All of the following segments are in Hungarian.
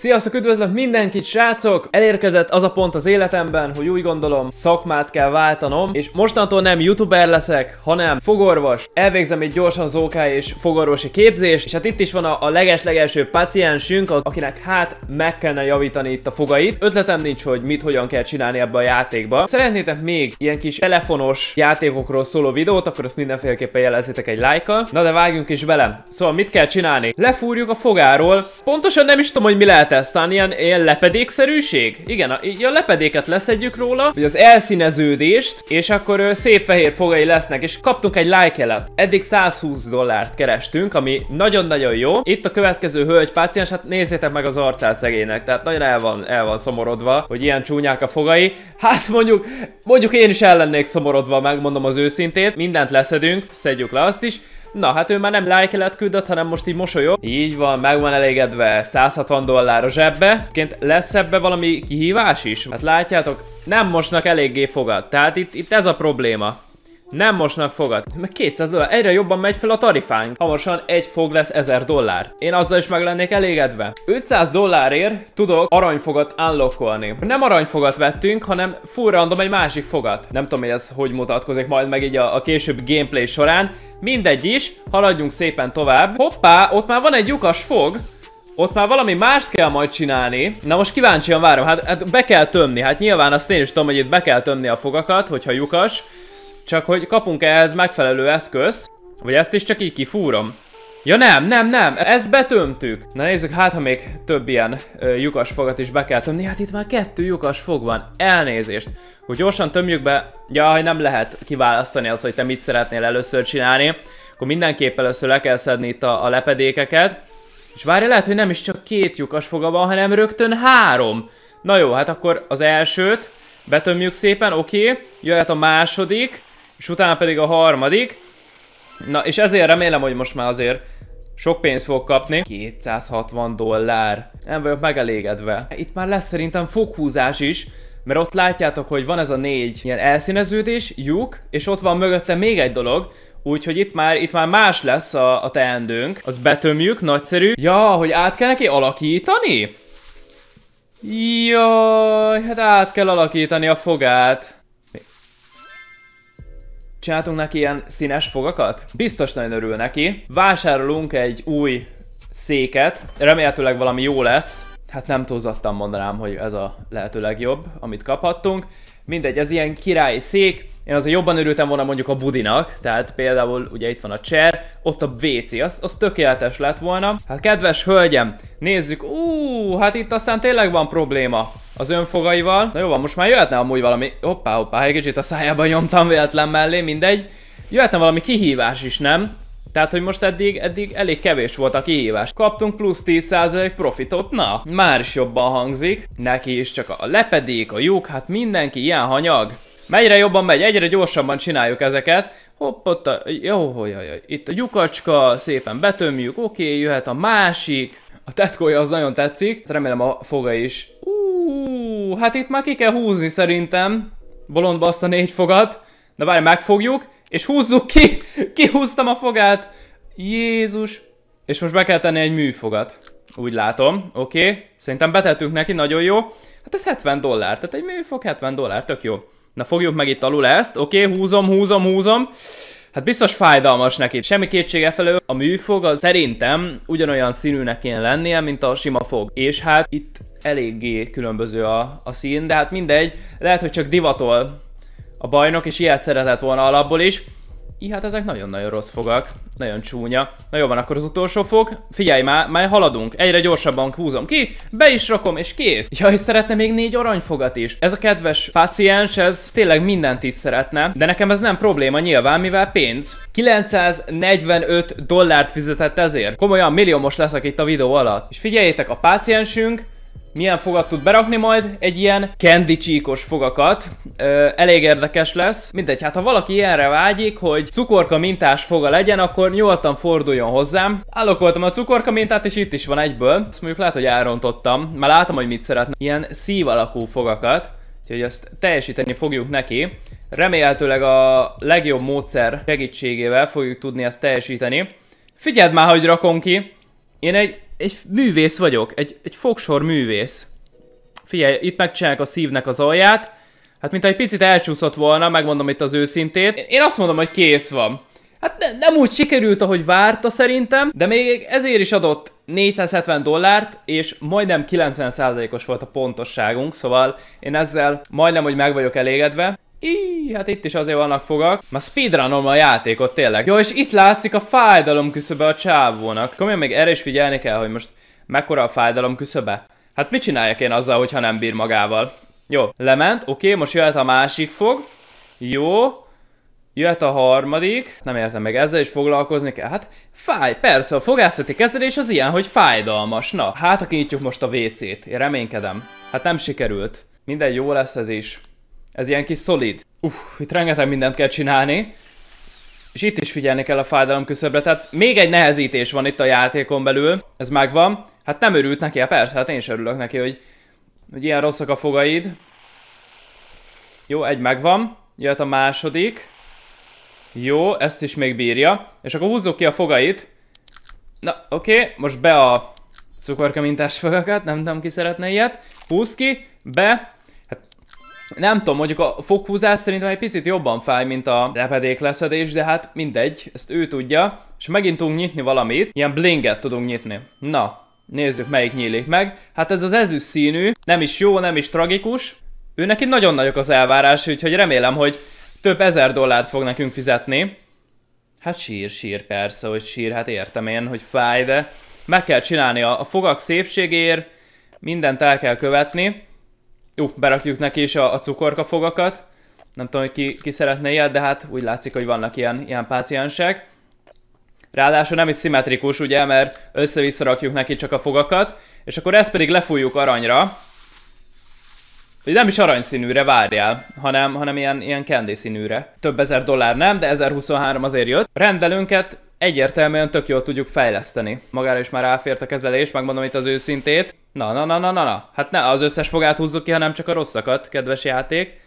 Sziasztok, üdvözlök mindenkit, srácok! Elérkezett az a pont az életemben, hogy úgy gondolom, szakmát kell váltanom, és mostantól nem youtuber leszek, hanem fogorvos. Elvégzem egy gyorsan az OK és fogorvosi képzést, és hát itt is van a, a legeslegelső paciensünk, akinek hát meg kellene javítani itt a fogait. Ötletem nincs, hogy mit hogyan kell csinálni ebbe a játékba. Szeretnétek még ilyen kis telefonos játékokról szóló videót, akkor azt mindenféleképpen jelezzétek egy like Na de vágjunk is bele. Szóval mit kell csinálni? Lefúrjuk a fogáról. Pontosan nem is tudom, hogy mi lehet talán ilyen, ilyen lepedékszerűség? Igen, a, a lepedéket leszedjük róla, vagy az elszíneződést, és akkor szép fehér fogai lesznek, és kaptunk egy -elet. Eddig 120 dollárt kerestünk, ami nagyon-nagyon jó. Itt a következő hölgy páciens, hát nézzétek meg az arcát szegénynek, tehát nagyon el van, el van szomorodva, hogy ilyen csúnyák a fogai. Hát mondjuk, mondjuk én is el lennék szomorodva, megmondom az őszintét. Mindent leszedünk, szedjük le azt is. Na, hát ő már nem lájkelet küldött, hanem most így mosolyog. Így van, meg van elégedve. 160 dollár a zsebbe. Ként lesz ebbe valami kihívás is? Hát látjátok, nem mosnak eléggé fogad. Tehát itt, itt ez a probléma. Nem mosnak fogad. Meg 200 dollár. Egyre jobban megy fel a tarifánk. Hamarosan egy fog lesz 1000 dollár. Én azzal is meg lennék elégedve. 500 dollárért tudok aranyfogat unlockolni. Nem aranyfogat vettünk, hanem full random egy másik fogat. Nem tudom, hogy ez hogy mutatkozik majd meg így a, a később gameplay során. Mindegy is, haladjunk szépen tovább. Hoppá, ott már van egy lyukas fog. Ott már valami mást kell majd csinálni. Na most kíváncsian várom, hát, hát be kell tömni. Hát nyilván azt én is tudom, hogy itt be kell tömni a fogakat, hogyha lyukas. Csak hogy kapunk ehhez megfelelő eszközt, vagy ezt is csak így kifúrom. Ja nem, nem, nem, ezt betömtük. Na nézzük, hát ha még több ilyen ö, lyukas fogat is be kell tömni. Hát itt már kettő lyukas fog van, elnézést. Hogy gyorsan tömjük be, jaj nem lehet kiválasztani az, hogy te mit szeretnél először csinálni. Akkor mindenképp először le kell szedni itt a, a lepedékeket. És várj, lehet, hogy nem is csak két lyukas foga van, hanem rögtön három. Na jó, hát akkor az elsőt betömjük szépen, oké. Okay. Jöhet a második és utána pedig a harmadik. Na, és ezért remélem, hogy most már azért sok pénzt fog kapni. 260 dollár. Nem vagyok megelégedve. Itt már lesz szerintem foghúzás is, mert ott látjátok, hogy van ez a négy ilyen elszíneződés, lyuk, és ott van mögötte még egy dolog, Úgyhogy itt már, itt már más lesz a, a teendőnk. Az betömjük, nagyszerű. Ja, hogy át kell neki alakítani? Jaj, hát át kell alakítani a fogát. Csináltunk neki ilyen színes fogakat? Biztos nagyon örül neki. Vásárolunk egy új széket, remélhetőleg valami jó lesz. Hát nem túlzottan mondanám, hogy ez a lehető legjobb, amit kaphattunk. Mindegy, ez ilyen királyi szék, én azért jobban örültem volna mondjuk a budinak, tehát például ugye itt van a chair, ott a WC, az, az tökéletes lett volna. Hát kedves hölgyem, nézzük, ú, hát itt aztán tényleg van probléma az önfogaival. Na jó van, most már jöhetne amúgy valami... Hoppá, hoppá, egy kicsit a szájába nyomtam véletlen mellé, mindegy. Jöhetne valami kihívás is, nem? Tehát, hogy most eddig, eddig elég kevés volt a kihívás. Kaptunk plusz 10% profitot, na, már is jobban hangzik. Neki is csak a lepedék, a lyuk, hát mindenki ilyen hanyag. Megyre jobban megy, egyre gyorsabban csináljuk ezeket. Hopp, ott a... Jó, jó, jó, jó. Itt a lyukacska, szépen betömjük, oké, jöhet a másik. A tetkója az nagyon tetszik, hát remélem a foga is hát itt már ki kell húzni szerintem. Bolondba azt a négy fogat. De várj, megfogjuk. És húzzuk ki! Kihúztam a fogát! Jézus! És most be kell tenni egy műfogat. Úgy látom, oké. Okay. Szerintem betettünk neki, nagyon jó. Hát ez 70 dollár, tehát egy műfog 70 dollár, tök jó. Na fogjuk meg itt alul ezt, oké, okay, húzom, húzom, húzom. Hát biztos fájdalmas neki. Semmi kétsége felő. a műfog az szerintem ugyanolyan színűnek kéne lennie, mint a sima fog. És hát itt eléggé különböző a, a szín, de hát mindegy, lehet, hogy csak divatol a bajnok, és ilyet szeretett volna alapból is. I hát ezek nagyon-nagyon rossz fogak. Nagyon csúnya. Na jó van, akkor az utolsó fog. Figyelj már, már haladunk. Egyre gyorsabban húzom ki, be is rakom, és kész. Ja, és szeretne még négy aranyfogat is. Ez a kedves paciens, ez tényleg mindent is szeretne. De nekem ez nem probléma nyilván, mivel pénz. 945 dollárt fizetett ezért. Komolyan milliómos leszek itt a videó alatt. És figyeljétek, a páciensünk milyen fogat tud berakni majd, egy ilyen candy csíkos fogakat. Ö, elég érdekes lesz. Mindegy, hát ha valaki ilyenre vágyik, hogy cukorka mintás foga legyen, akkor nyugodtan forduljon hozzám. Állokoltam a cukorka mintát, és itt is van egyből. Ezt mondjuk lehet, hogy elrontottam, mert látom, hogy mit szeretne. Ilyen szív alakú fogakat. Úgyhogy ezt teljesíteni fogjuk neki. Remélhetőleg a legjobb módszer segítségével fogjuk tudni ezt teljesíteni. Figyeld már, hogy rakom ki. Én egy egy művész vagyok, egy, egy fogsor művész. Figyelj, itt megcsinálják a szívnek az alját. Hát mintha egy picit elcsúszott volna, megmondom itt az őszintét. Én azt mondom, hogy kész van. Hát ne, nem úgy sikerült, ahogy várta szerintem, de még ezért is adott 470 dollárt, és majdnem 90%-os volt a pontosságunk, szóval én ezzel majdnem, hogy meg vagyok elégedve. Íh, hát itt is azért vannak fogak. Már speedrunom a játékot tényleg. Jó, és itt látszik a fájdalom küszöbe a csávónak. Komolyan még erre is figyelni kell, hogy most mekkora a fájdalom küszöbe. Hát mit csináljak én azzal, hogyha nem bír magával? Jó, lement, oké, most jöhet a másik fog. Jó, Jöhet a harmadik, nem értem meg, ezzel is foglalkozni kell. Hát fáj, persze, a fogászati kezelés az ilyen, hogy fájdalmas. Na, hát kinyitjuk most a WC-t, én reménykedem. Hát nem sikerült. Minden jó lesz ez is. Ez ilyen kis szolid. Uff, itt rengeteg mindent kell csinálni. És itt is figyelni kell a fájdalom küszöbre, tehát még egy nehezítés van itt a játékon belül, ez megvan. Hát nem örült neki, hát persze, hát én is örülök neki, hogy, hogy ilyen rosszak a fogaid. Jó, egy megvan, jöhet a második. Jó, ezt is még bírja. És akkor húzzuk ki a fogait. Na, oké, okay, most be a cukorkamintás fogakat, nem tudom ki szeretne ilyet. Húz ki, be, nem tudom, mondjuk a fokhúzás szerintem egy picit jobban fáj, mint a repedék leszedés, de hát mindegy, ezt ő tudja. És megint tudunk nyitni valamit, ilyen blinget tudunk nyitni. Na, nézzük melyik nyílik meg. Hát ez az ezüst színű, nem is jó, nem is tragikus. Ő neki nagyon nagyok az elvárás, úgyhogy remélem, hogy több ezer dollárt fog nekünk fizetni. Hát sír, sír persze, hogy sír, hát értem én, hogy fáj, de meg kell csinálni a, fogak szépségéért. mindent el kell követni. Jó, berakjuk neki is a, a cukorka fogakat. Nem tudom, hogy ki, ki szeretné ilyet, de hát úgy látszik, hogy vannak ilyen, ilyen páciensek. Ráadásul nem is szimmetrikus, ugye, mert össze-vissza rakjuk neki csak a fogakat, és akkor ezt pedig lefújjuk aranyra. Hogy nem is aranyszínűre várjál, hanem, hanem ilyen, ilyen candy színűre. Több ezer dollár nem, de 1023 azért jött. A rendelőnket egyértelműen tök jól tudjuk fejleszteni. Magára is már ráfért a kezelés, megmondom itt az őszintét. Na, na, na, na, na, na. Hát ne az összes fogát húzzuk ki, hanem csak a rosszakat, kedves játék.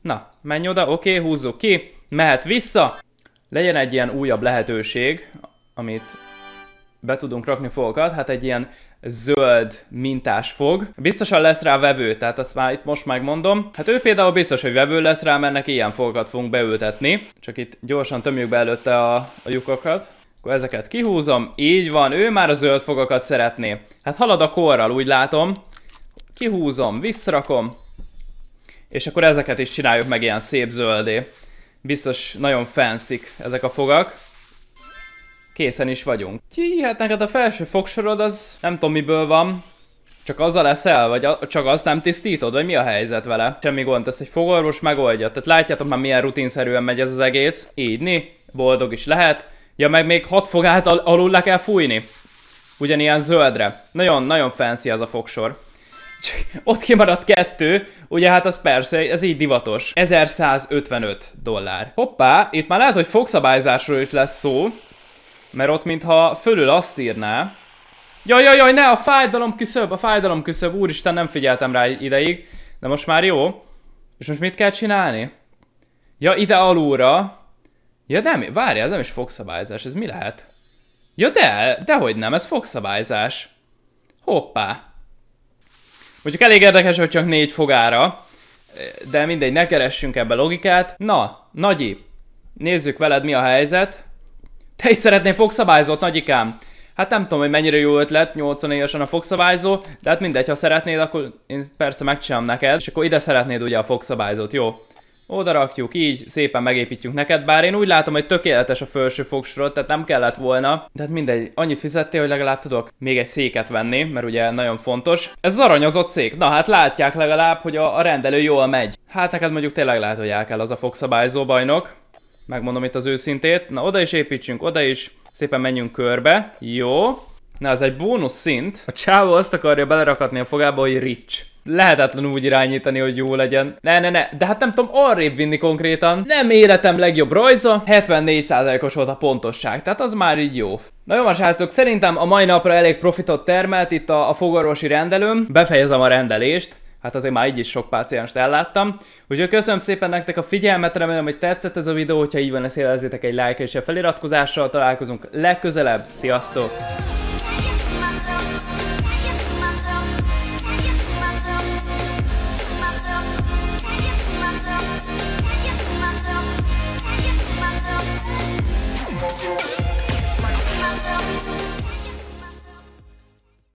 Na, menj oda, oké, okay, húzzuk ki. Mehet vissza. Legyen egy ilyen újabb lehetőség, amit be tudunk rakni fogokat, hát egy ilyen zöld mintás fog. Biztosan lesz rá vevő, tehát azt már itt most megmondom. Hát ő például biztos, hogy vevő lesz rá, mert neki ilyen fogokat fogunk beültetni. Csak itt gyorsan tömjük be előtte a, a lyukokat. Akkor ezeket kihúzom. Így van, ő már a zöld fogakat szeretné. Hát halad a korral, úgy látom. Kihúzom, visszrakom. És akkor ezeket is csináljuk meg ilyen szép zöldé. Biztos nagyon fenszik ezek a fogak. Készen is vagyunk. Ki, hát neked a felső fogsorod az nem tudom miből van. Csak azzal leszel, vagy a, csak azt nem tisztítod, vagy mi a helyzet vele? Semmi gond, ezt egy fogorvos megoldja. Tehát látjátok már milyen rutinszerűen megy ez az egész. Így, ni, boldog is lehet. Ja, meg még 6 fogát al alul le kell fújni. Ugyanilyen zöldre. Nagyon-nagyon fancy ez a fogsor. Csak ott kimaradt kettő, ugye hát az persze, ez így divatos. 1155 dollár. Hoppá, itt már lehet, hogy fogszabályzásról is lesz szó, mert ott mintha fölül azt írná, Jaj, jaj, jaj, ne, a fájdalom küszöb, a fájdalom küszöb, úristen, nem figyeltem rá ideig, de most már jó. És most mit kell csinálni? Ja, ide alulra, Ja nem, Várja, ez nem is fogszabályzás, ez mi lehet? Ja de, dehogy nem, ez fogszabályzás. Hoppá. Mondjuk elég érdekes, hogy csak négy fogára, de mindegy, ne keressünk ebbe logikát. Na, Nagyi, nézzük veled mi a helyzet. Te is szeretnél fogszabályzót, Nagyikám? Hát nem tudom, hogy mennyire jó ötlet, 80 évesen a fogszabályzó, de hát mindegy, ha szeretnéd, akkor én persze megcsinálom neked, és akkor ide szeretnéd ugye a fogszabályzót, jó? Oda rakjuk, így szépen megépítjük neked, bár én úgy látom, hogy tökéletes a felső fogsorod, tehát nem kellett volna. De hát mindegy, annyit fizettél, hogy legalább tudok még egy széket venni, mert ugye nagyon fontos. Ez az aranyozott szék, na hát látják legalább, hogy a, rendelő jól megy. Hát neked mondjuk tényleg lehet, hogy el kell az a fogszabályzó bajnok. Megmondom itt az őszintét. Na oda is építsünk, oda is. Szépen menjünk körbe. Jó. Na, ez egy bónusz szint. A csávó azt akarja belerakatni a fogába, hogy rich lehetetlen úgy irányítani, hogy jó legyen. Ne, ne, ne, de hát nem tudom arrébb vinni konkrétan. Nem életem legjobb rajza, 74%-os volt a pontosság, tehát az már így jó. Na jó, srácok, szerintem a mai napra elég profitot termelt itt a, a fogorvosi rendelőm. Befejezem a rendelést hát azért már így is sok pácienst elláttam. Úgyhogy köszönöm szépen nektek a figyelmet, remélem, hogy tetszett ez a videó, hogyha így van, ezt egy like és a feliratkozással, találkozunk legközelebb, sziasztok!